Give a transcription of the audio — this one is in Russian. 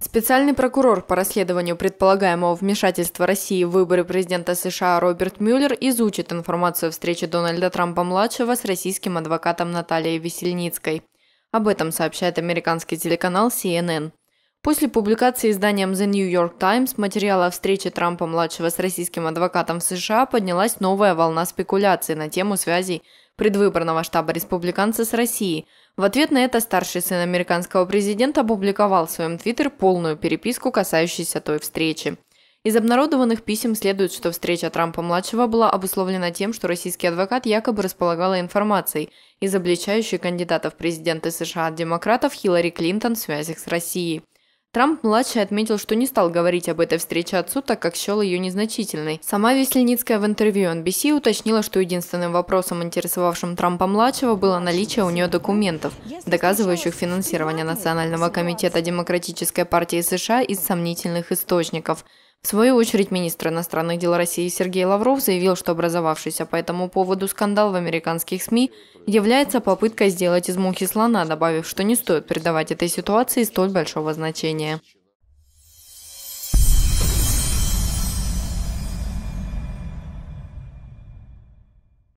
Специальный прокурор по расследованию предполагаемого вмешательства России в выборы президента США Роберт Мюллер изучит информацию о встрече Дональда Трампа-младшего с российским адвокатом Натальей Весельницкой. Об этом сообщает американский телеканал CNN. После публикации изданием The New York Times материала о встрече Трампа-младшего с российским адвокатом в США поднялась новая волна спекуляций на тему связей предвыборного штаба республиканца с Россией. В ответ на это старший сын американского президента опубликовал в своем твиттер полную переписку, касающуюся той встречи. Из обнародованных писем следует, что встреча Трампа-младшего была обусловлена тем, что российский адвокат якобы располагала информацией, изобличающей кандидатов в президенты США от демократов Хиллари Клинтон в связях с Россией. Трамп-младший отметил, что не стал говорить об этой встрече отцу, так как счел ее незначительной. Сама Весельницкая в интервью NBC уточнила, что единственным вопросом, интересовавшим Трампа-младшего, было наличие у нее документов, доказывающих финансирование Национального комитета Демократической партии США из сомнительных источников – в свою очередь, министр иностранных дел России Сергей Лавров заявил, что образовавшийся по этому поводу скандал в американских СМИ является попыткой сделать из мухи слона, добавив, что не стоит придавать этой ситуации столь большого значения.